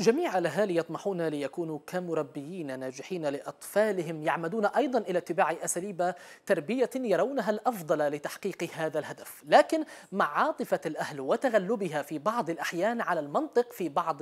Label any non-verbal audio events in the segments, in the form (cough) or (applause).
جميع الاهالي يطمحون ليكونوا كمربيين ناجحين لاطفالهم يعمدون ايضا الى اتباع اساليب تربيه يرونها الافضل لتحقيق هذا الهدف، لكن مع عاطفه الاهل وتغلبها في بعض الاحيان على المنطق في بعض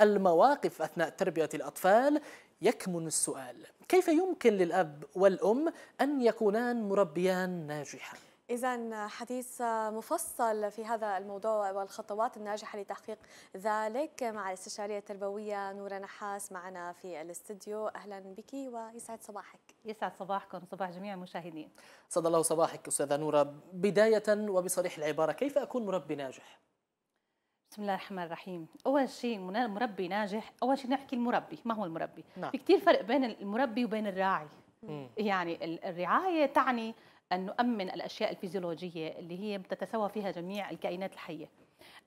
المواقف اثناء تربيه الاطفال يكمن السؤال، كيف يمكن للاب والام ان يكونان مربيان ناجحا؟ إذا حديث مفصل في هذا الموضوع والخطوات الناجحة لتحقيق ذلك مع الاستشارية التربوية نورة نحاس معنا في الاستديو أهلا بك ويسعد صباحك يسعد صباحكم صباح جميع المشاهدين صد الله صباحك أستاذة نورة بداية وبصريح العبارة كيف أكون مربي ناجح؟ بسم الله الرحمن الرحيم اول شيء مربي ناجح اول شيء نحكي المربي ما هو المربي نعم. في كثير فرق بين المربي وبين الراعي مم. يعني الرعايه تعني أن نؤمن الأشياء الفيزيولوجية اللي هي تتساوى فيها جميع الكائنات الحية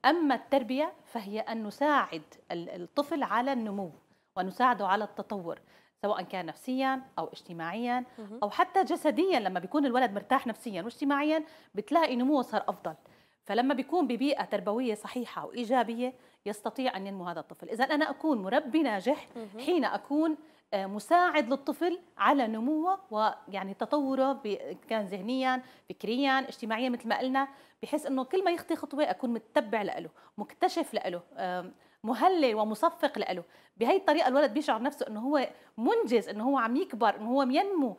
أما التربية فهي أن نساعد الطفل على النمو ونساعده على التطور سواء كان نفسيا او اجتماعيا او حتى جسديا لما بيكون الولد مرتاح نفسيا واجتماعيا بتلاقي نموه صار افضل فلما بيكون ببيئه تربويه صحيحه وايجابيه يستطيع ان ينمو هذا الطفل اذا انا اكون مربي ناجح حين اكون مساعد للطفل على نموه ويعني تطوره كان ذهنيا فكريا اجتماعيا مثل ما قلنا بحس انه كل ما يخطي خطوه اكون متبع له مكتشف له مهلل ومصفق له بهي الطريقه الولد بيشعر نفسه انه هو منجز انه هو عم يكبر انه هو ينمو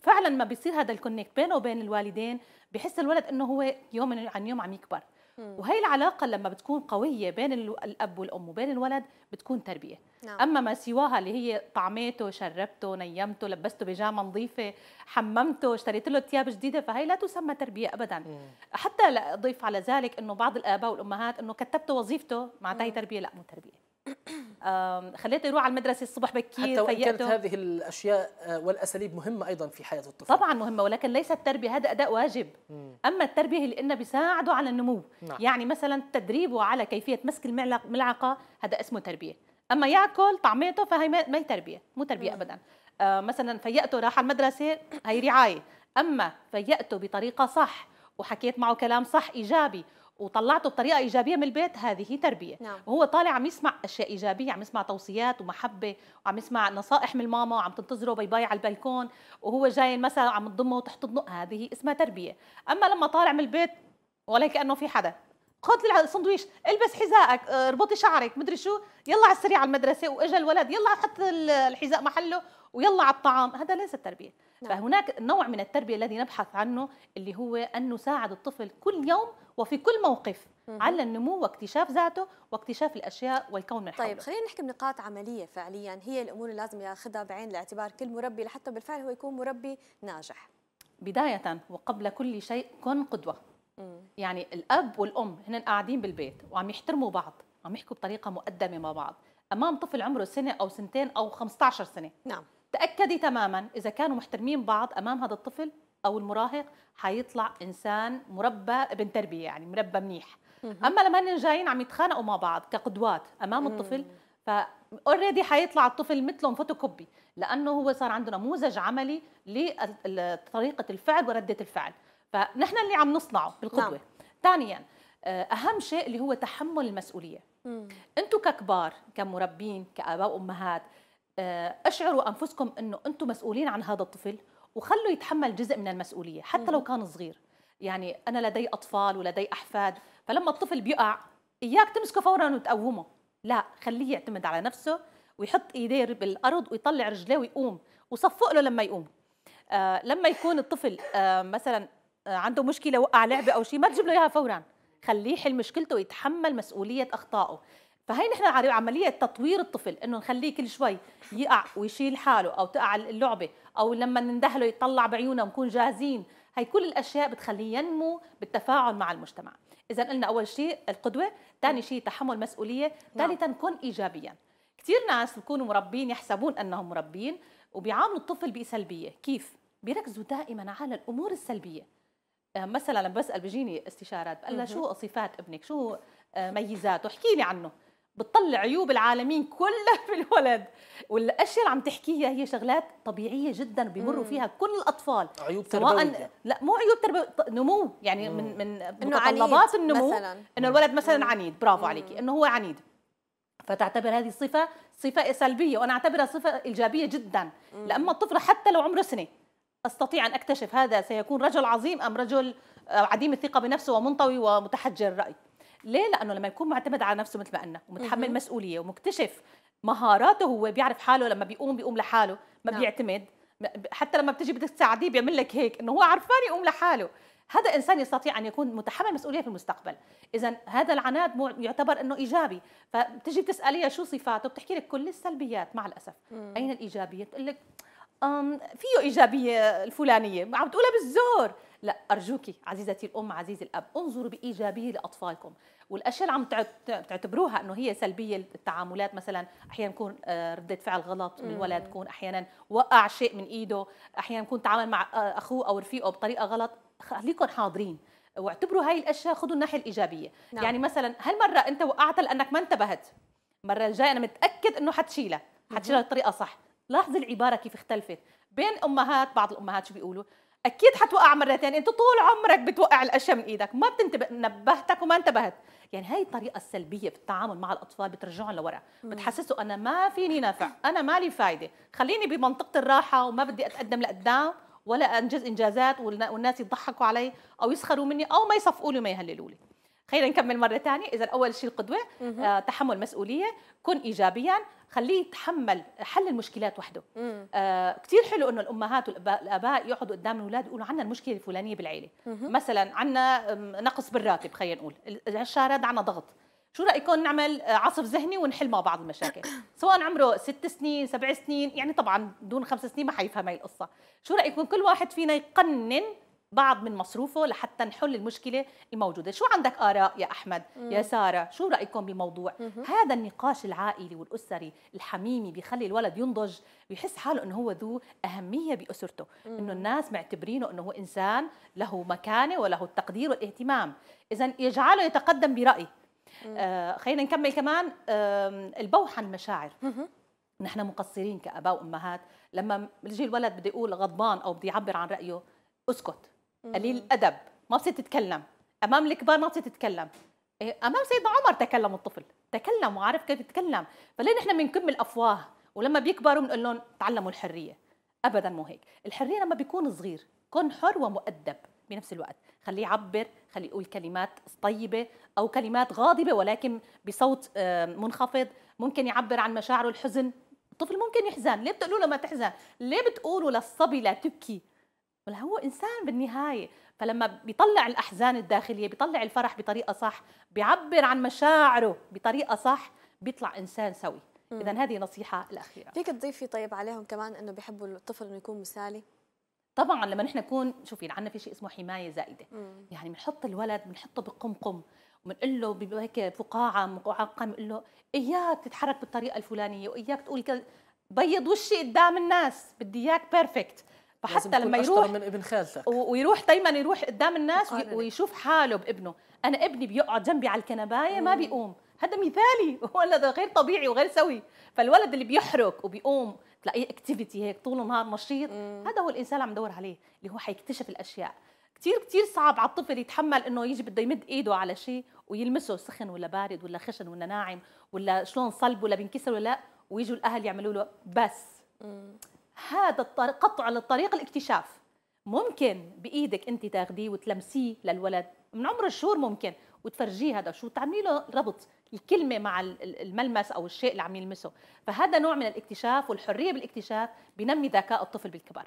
فعلا ما بيصير هذا الكونكت بينه وبين الوالدين بحس الولد انه هو يوم عن يوم عم يكبر وهي العلاقه لما بتكون قويه بين الاب والام وبين الولد بتكون تربيه نعم. اما ما سواها اللي هي طعميته شربته نيمته لبسته بيجامه نظيفه حممته اشتريت له ثياب جديده فهي لا تسمى تربيه ابدا مم. حتى ضيف على ذلك انه بعض الاباء والامهات انه كتبته وظيفته معناتها هي تربيه لا مو تربيه خليته يروح على المدرسه الصبح بكير حتى وإن كانت هذه الاشياء آه، والاساليب مهمه ايضا في حياه الطفل طبعا مهمه ولكن ليست التربيه هذا اداء واجب مم. اما التربيه اللي انه بيساعده على النمو نعم. يعني مثلا تدريبه على كيفيه مسك الملعقه هذا اسمه تربيه اما ياكل طعميته فهي ما هي تربيه مو تربيه مم. ابدا آه مثلا فيأته راح على المدرسه هي رعايه اما فيأته بطريقه صح وحكيت معه كلام صح ايجابي وطلعته بطريقه ايجابيه من البيت هذه تربيه نعم. وهو طالع عم يسمع اشياء ايجابيه عم يسمع توصيات ومحبه وعم يسمع نصائح من الماما وعم تنتظره باي باي على البلكون وهو جاي مثلا عم تضمه وتحتضنه هذه اسمها تربيه اما لما طالع من البيت ولا كانه في حدا خذ لي السندويش البس حذائك آه، اربطي شعرك مدري شو يلا على السريع على المدرسه واجا الولد يلا حط الحذاء محله ويلا على الطعام هذا ليس التربيه نعم. فهناك نوع من التربية الذي نبحث عنه اللي هو أن نساعد الطفل كل يوم وفي كل موقف مم. على النمو واكتشاف ذاته واكتشاف الاشياء والكون من حوله. طيب خلينا نحكي بنقاط عمليه فعليا هي الامور اللي لازم ياخذها بعين الاعتبار كل مربي لحتى بالفعل هو يكون مربي ناجح. بدايه وقبل كل شيء كن قدوه. مم. يعني الاب والام هن قاعدين بالبيت وعم يحترموا بعض، عم يحكوا بطريقه مقدمه مع بعض، امام طفل عمره سنه او سنتين او 15 سنه. نعم. تأكدي تماما إذا كانوا محترمين بعض أمام هذا الطفل أو المراهق حيطلع إنسان مربى ابن تربية يعني مربى منيح أما لما هن جايين عم يتخانقوا مع بعض كقدوات أمام الطفل ف اوريدي حيطلع الطفل مثلهم فوتوكوبي لانه هو صار عنده نموذج عملي لطريقه الفعل ورده الفعل فنحن اللي عم نصنعه بالقدوه نعم. ثانيا آه، اهم شيء اللي هو تحمل المسؤوليه انتم ككبار كمربين كاباء وامهات آه، اشعروا انفسكم انه انتم مسؤولين عن هذا الطفل وخلوا يتحمل جزء من المسؤوليه حتى لو كان صغير يعني انا لدي اطفال ولدي احفاد فلما الطفل بيقع اياك تمسكه فورا وتقومه لا خليه يعتمد على نفسه ويحط ايديه بالارض ويطلع رجليه ويقوم وصفق له لما يقوم آه لما يكون الطفل آه مثلا آه عنده مشكله وقع لعبه او شيء ما تجيب له اياها فورا خليه يحل مشكلته ويتحمل مسؤوليه اخطائه فهي نحن عمليه تطوير الطفل انه نخليه كل شوي يقع ويشيل حاله او تقع اللعبه او لما نندهله يطلع بعيونه ونكون جاهزين هي كل الاشياء بتخليه ينمو بالتفاعل مع المجتمع اذا قلنا اول شيء القدوه ثاني شيء تحمل مسؤوليه نعم. ثالثا كن ايجابيا كثير ناس بيكونوا مربين يحسبون انهم مربين وبيعاملوا الطفل بسلبيه كيف بيركزوا دائما على الامور السلبيه آه، مثلا لما بسال بيجيني استشارات بقول شو صفات ابنك شو آه، ميزاته احكي لي عنه بتطلع عيوب العالمين كلها في الولد والاشياء اللي عم تحكيها هي شغلات طبيعيه جدا بيمروا فيها كل الاطفال عيوب تربويه لا مو عيوب تربويه نمو يعني مم. من من متطلبات النمو مثلاً. انه الولد مثلا مم. عنيد برافو مم. عليكي انه هو عنيد فتعتبر هذه الصفه صفه سلبيه وانا اعتبرها صفه ايجابيه جدا مم. لأما الطفل حتى لو عمره سنه استطيع ان اكتشف هذا سيكون رجل عظيم ام رجل آه، عديم الثقه بنفسه ومنطوي ومتحجر الراي ليه لانه لما يكون معتمد على نفسه مثل ما قلنا ومتحمل مسؤوليه ومكتشف مهاراته هو بيعرف حاله لما بيقوم بيقوم لحاله ما نعم. بيعتمد حتى لما بتجي بدك تساعديه بيعمل لك هيك انه هو عرفان يقوم لحاله هذا انسان يستطيع ان يكون متحمل مسؤوليه في المستقبل اذا هذا العناد يعتبر انه ايجابي فبتجي بتساليها شو صفاته بتحكي لك كل السلبيات مع الاسف مم. اين الايجابيه بتقول لك فيه ايجابيه الفلانيه عم تقولها بالزور لا ارجوكي عزيزتي الأم عزيزي الأب انظروا بإيجابية لأطفالكم والأشياء اللي عم تعتبروها أنه هي سلبية التعاملات مثلا أحيانا يكون آه، ردة فعل غلط من الولد يكون أحيانا وقع شيء من إيده أحيانا يكون تعامل مع آه، أخوه أو رفيقه بطريقة غلط خليكم حاضرين واعتبروا هاي الاشياء خذوا الناحيه الايجابيه نعم. يعني مثلا هالمره انت وقعت لانك ما انتبهت المره الجايه انا متاكد انه حتشيلها حتشيلها بطريقه صح لاحظي العباره كيف اختلفت بين امهات بعض الامهات شو بيقولوا اكيد حتوقع مرتين انت طول عمرك بتوقع الاشياء من ايدك ما بتنتبه نبهتك وما انتبهت يعني هاي الطريقه السلبيه في التعامل مع الاطفال بترجعهم لورا بتحسسه انا ما فيني نافع انا مالي فايده خليني بمنطقه الراحه وما بدي اتقدم لقدام ولا انجز انجازات والناس يضحكوا علي او يسخروا مني او ما يصفقوا لي وما يهللوا لي خلينا نكمل مره ثانيه اذا اول شيء القدوه آه تحمل مسؤوليه كن ايجابيا خليه يتحمل حل المشكلات وحده آه كثير حلو انه الامهات والاباء يقعدوا قدام الاولاد يقولوا عنا المشكله الفلانيه بالعيله مم. مثلا عنا نقص بالراتب خلينا نقول هذا عنا ضغط شو رايكم نعمل آه، عصف ذهني ونحل مع بعض المشاكل (coughs) سواء عمره ست سنين سبع سنين يعني طبعا دون خمس سنين ما حيفهم هاي القصه شو رايكم كل واحد فينا يقنن بعض من مصروفه لحتى نحل المشكله الموجوده شو عندك اراء يا احمد مم. يا ساره شو رايكم بموضوع مم. هذا النقاش العائلي والاسري الحميمي بيخلي الولد ينضج ويحس حاله انه هو ذو اهميه باسرته انه الناس معتبرينه انه هو انسان له مكانه وله التقدير والاهتمام اذا يجعله يتقدم برايه آه خلينا نكمل كمان آه البوح عن المشاعر نحن مقصرين كاباء وامهات لما بيجي الولد بده يقول غضبان او بده يعبر عن رايه اسكت قليل الادب ما تتكلم امام الكبار ما تتكلم إيه، امام سيدنا عمر تكلم الطفل تكلم وعارف كيف يتكلم فليه نحن بنكمل الافواه ولما بيكبروا بنقول لهم تعلموا الحريه ابدا مو هيك الحريه لما بيكون صغير كن حر ومؤدب بنفس الوقت خليه يعبر خليه يقول كلمات طيبه او كلمات غاضبه ولكن بصوت آه، منخفض ممكن يعبر عن مشاعره الحزن الطفل ممكن يحزن ليه بتقولوا له ما تحزن ليه بتقولوا للصبي لا تبكي ولا هو انسان بالنهايه فلما بيطلع الاحزان الداخليه بيطلع الفرح بطريقه صح بيعبر عن مشاعره بطريقه صح بيطلع انسان سوي اذا هذه نصيحه الاخيره فيك تضيفي طيب عليهم كمان انه بيحبوا الطفل انه يكون مثالي طبعا لما نحن نكون شوفي عندنا في شيء اسمه حمايه زائده مم. يعني بنحط الولد بنحطه بقمقم وبنقول له بهيك فقاعه مقعقه بنقول له اياك تتحرك بالطريقه الفلانيه واياك تقول كذا بيض وشي قدام الناس بدي اياك بيرفكت فحتى لما يروح من ابن خالتك ويروح دائما يروح قدام الناس ويشوف حاله بابنه انا ابني بيقعد جنبي على الكنبايه ما بيقوم هذا مثالي (laughs) ولا ده غير طبيعي وغير سوي فالولد اللي بيحرك وبيقوم تلاقيه اكتيفيتي هيك طول النهار نشيط هذا هو الانسان اللي عم دور عليه اللي هو حيكتشف الاشياء كثير كثير صعب على الطفل يتحمل انه يجي بده يمد ايده على شيء ويلمسه سخن ولا بارد ولا خشن ولا ناعم ولا شلون صلب ولا بينكسر ولا لا ويجوا الاهل يعملوا له بس هذا الطريق قطع للطريق الاكتشاف ممكن بايدك انت تاخديه وتلمسيه للولد من عمر الشهور ممكن وتفرجيه هذا شو تعملي له ربط الكلمة مع الملمس أو الشيء اللي عم يلمسه فهذا نوع من الاكتشاف والحرية بالاكتشاف بنمي ذكاء الطفل بالكبر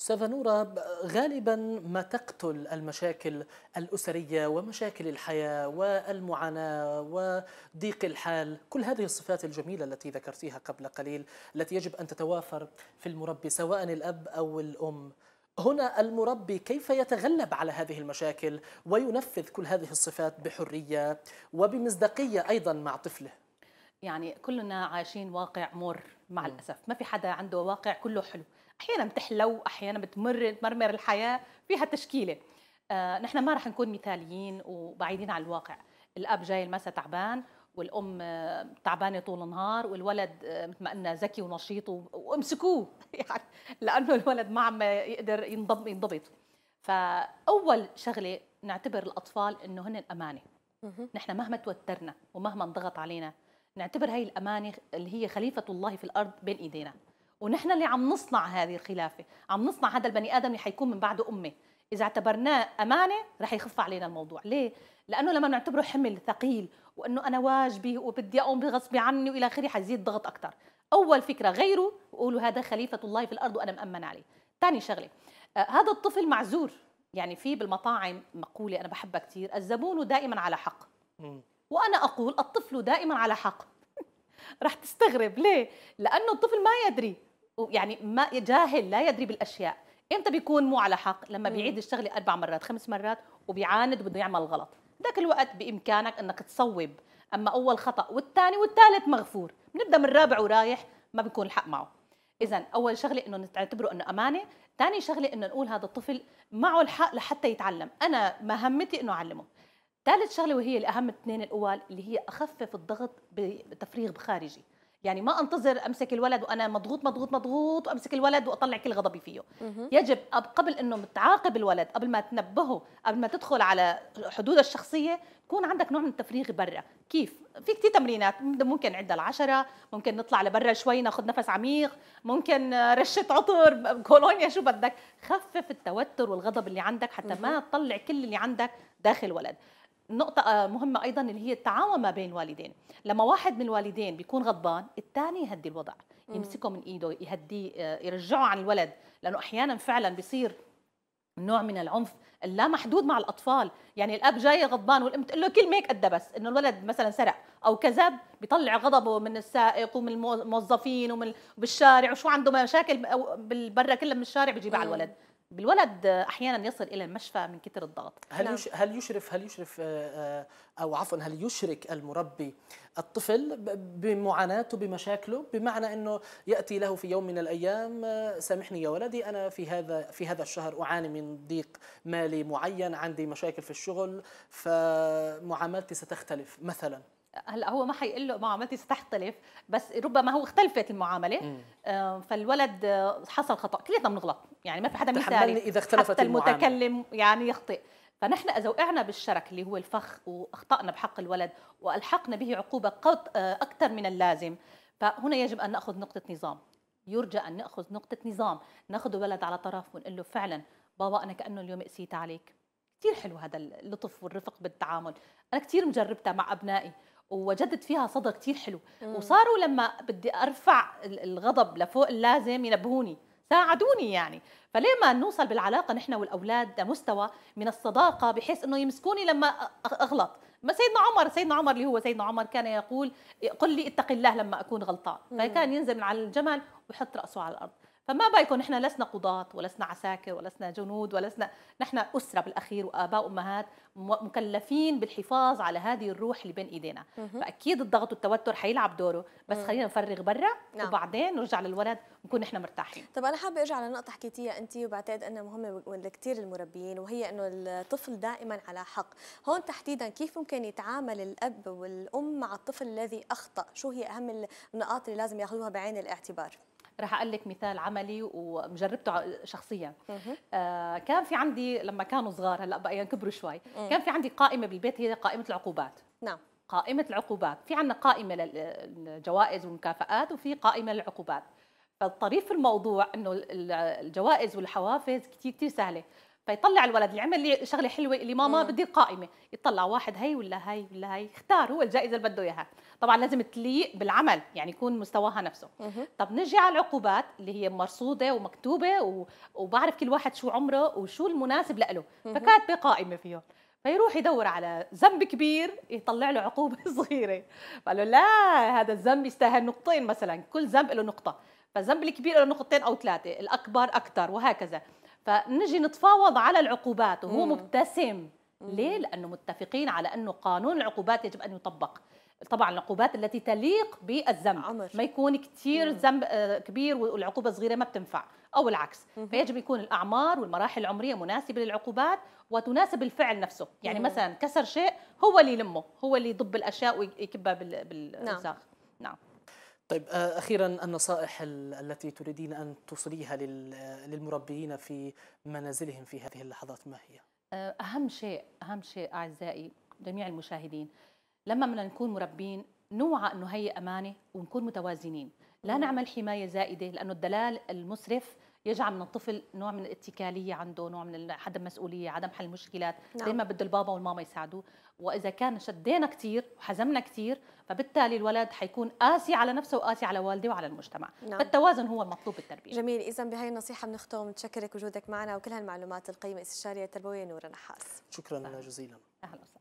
أستاذة نورة غالبا ما تقتل المشاكل الأسرية ومشاكل الحياة والمعاناة وضيق الحال كل هذه الصفات الجميلة التي ذكرتيها قبل قليل التي يجب أن تتوافر في المربي سواء الأب أو الأم هنا المربي كيف يتغلب على هذه المشاكل وينفذ كل هذه الصفات بحرية وبمصداقية أيضا مع طفله يعني كلنا عايشين واقع مر مع الأسف ما في حدا عنده واقع كله حلو احيانا بتحلو احيانا بتمر تمرمر الحياه فيها تشكيله آه، نحن ما رح نكون مثاليين وبعيدين عن الواقع الاب جاي المساء تعبان والام آه، تعبانه طول النهار والولد آه، مثل ما قلنا ذكي ونشيط وامسكوه (laughs) يعني لانه الولد ما عم يقدر ينضب ينضبط فاول شغله نعتبر الاطفال انه هن امانه نحن مهما توترنا ومهما انضغط علينا نعتبر هاي الامانه اللي هي خليفه الله في الارض بين ايدينا ونحن اللي عم نصنع هذه الخلافه عم نصنع هذا البني ادم اللي حيكون من بعده امه اذا اعتبرناه امانه رح يخف علينا الموضوع ليه لانه لما نعتبره حمل ثقيل وانه انا واجبي وبدي اقوم بغصب عني والى اخره حيزيد ضغط اكثر اول فكره غيره وقولوا هذا خليفه الله في الارض وانا مامن عليه ثاني شغله آه هذا الطفل معزور يعني في بالمطاعم مقوله انا بحبها كثير الزبون دائما على حق وانا اقول الطفل دائما على حق رح تستغرب ليه لانه الطفل ما يدري يعني ما جاهل لا يدري بالاشياء امتى بيكون مو على حق لما بيعيد الشغله اربع مرات خمس مرات وبيعاند وبده يعمل غلط ذاك الوقت بامكانك انك تصوب اما اول خطا والثاني والثالث مغفور بنبدا من الرابع ورايح ما بيكون الحق معه اذا اول شغله انه نعتبره انه امانه ثاني شغله انه نقول هذا الطفل معه الحق لحتى يتعلم انا مهمتي انه اعلمه ثالث شغله وهي الاهم اثنين الاول اللي هي اخفف الضغط بتفريغ بخارجي يعني ما انتظر امسك الولد وانا مضغوط مضغوط مضغوط وامسك الولد واطلع كل غضبي فيه يجب قبل انه تعاقب الولد قبل ما تنبهه قبل ما تدخل على حدوده الشخصيه يكون عندك نوع من التفريغ برا كيف في كثير تمرينات ممكن عدة العشرة ممكن نطلع لبرا شوي ناخذ نفس عميق ممكن رشة عطر كولونيا شو بدك خفف التوتر والغضب اللي عندك حتى ما تطلع كل اللي عندك داخل ولد نقطة آه، مهمة أيضا اللي هي التعاون ما بين الوالدين لما واحد من الوالدين بيكون غضبان الثاني يهدي الوضع يمسكه من إيده يهديه آه، يرجعه عن الولد لأنه أحيانا فعلا بيصير نوع من العنف اللا محدود مع الاطفال يعني الاب جاي غضبان والام تقول له كلمه ميك قد بس انه الولد مثلا سرق او كذب بيطلع غضبه من السائق ومن الموظفين ومن بالشارع وشو عنده مشاكل برا كلها من الشارع بيجيبها على الولد بالولد احيانا يصل الى المشفى من كثر الضغط هل نعم. هل يشرف هل يشرف آه، آه، او عفوا هل يشرك المربي الطفل بمعاناته بمشاكله بمعنى انه ياتي له في يوم من الايام آه، سامحني يا ولدي انا في هذا في هذا الشهر اعاني من ضيق مالي معين عندي مشاكل في الشغل فمعاملتي ستختلف مثلا هلا هو ما حيقول له معاملتي ستختلف بس ربما هو اختلفت المعامله مم. آه، فالولد حصل خطا كلياتنا بنغلط يعني ما في حدا مثالي اذا اختلفت حتى المتكلم المعاملة. يعني يخطئ فنحن اذا وقعنا بالشرك اللي هو الفخ واخطانا بحق الولد والحقنا به عقوبه آه، اكثر من اللازم فهنا يجب ان ناخذ نقطه نظام يرجى ان ناخذ نقطه نظام ناخذ الولد على طرف ونقول له فعلا بابا انا كانه اليوم قسيت عليك كثير حلو هذا اللطف والرفق بالتعامل انا كثير مجربتها مع ابنائي ووجدت فيها صدى كتير حلو مم. وصاروا لما بدي ارفع الغضب لفوق اللازم ينبهوني ساعدوني يعني فليه ما نوصل بالعلاقه نحن والاولاد لمستوى من الصداقه بحيث انه يمسكوني لما اغلط ما سيدنا عمر سيدنا عمر اللي هو سيدنا عمر كان يقول قل لي اتق الله لما اكون غلطان فكان ينزل من على الجمل ويحط راسه على الارض فما بالكم نحن لسنا قضاة ولسنا عساكر ولسنا جنود ولسنا نحن أسرة بالأخير وآباء وامهات مكلفين بالحفاظ على هذه الروح اللي بين إيدينا فأكيد الضغط والتوتر حيلعب دوره بس خلينا نفرغ برا نعم. وبعدين نرجع للولد نكون نحن مرتاحين طب أنا حابة أرجع لنقطة حكيتيها أنت وبعتقد أنها مهمة لكثير المربيين وهي أنه الطفل دائما على حق هون تحديدا كيف ممكن يتعامل الأب والأم مع الطفل الذي أخطأ شو هي أهم النقاط اللي لازم ياخذوها بعين الاعتبار رح اقول لك مثال عملي ومجربته شخصيا آه كان في عندي لما كانوا صغار هلا بقى يعني كبروا شوي كان في عندي قائمه بالبيت هي قائمه العقوبات نعم قائمه العقوبات في عندنا قائمه للجوائز والمكافآت وفي قائمه للعقوبات فالطريف في الموضوع انه الجوائز والحوافز كثير كثير سهله فيطلع الولد اللي عمل لي شغله حلوه اللي ماما بدي قائمه يطلع واحد هي ولا هي ولا هي اختار هو الجائزه اللي بده اياها طبعا لازم تليق بالعمل يعني يكون مستواها نفسه طب نجي على العقوبات اللي هي مرصوده ومكتوبه و... وبعرف كل واحد شو عمره وشو المناسب له فكاتبه قائمه فيهم فيروح يدور على ذنب كبير يطلع له عقوبه (laughs) صغيره قال له لا هذا الذنب يستاهل نقطتين مثلا كل ذنب له نقطه فالذنب الكبير له نقطتين او ثلاثه الاكبر اكثر وهكذا فنجي نتفاوض على العقوبات وهو مبتسم ليه؟ لأنه متفقين على أنه قانون العقوبات يجب أن يطبق طبعا العقوبات التي تليق بالذنب ما يكون كثير ذنب آه، كبير والعقوبه صغيره ما بتنفع او العكس مم. فيجب يكون الاعمار والمراحل العمريه مناسبه للعقوبات وتناسب الفعل نفسه يعني مم. مثلا كسر شيء هو اللي يلمه هو اللي يضب الاشياء ويكبها بالوساخ نعم, نعم. طيب آه، أخيرا النصائح التي تريدين أن توصليها للمربيين في منازلهم في هذه اللحظات ما هي؟ آه، أهم شيء أهم شيء أعزائي جميع المشاهدين لما بدنا نكون مربين نوعى أنه هي أمانة ونكون متوازنين لا نعمل حماية زائدة لأنه الدلال المسرف يجعل من الطفل نوع من الاتكاليه عنده نوع من عدم مسؤوليه عدم حل المشكلات نعم. دائما بده البابا والماما يساعدوه واذا كان شدينا كثير وحزمنا كثير فبالتالي الولد حيكون قاسي على نفسه وقاسي على والده وعلى المجتمع نعم. فالتوازن هو المطلوب بالتربيه جميل اذا بهي النصيحه بنختم بتشكرك وجودك معنا وكل هالمعلومات القيمه استشاريه التربويه نورا نحاس شكرا جزيلا اهلا وسهلا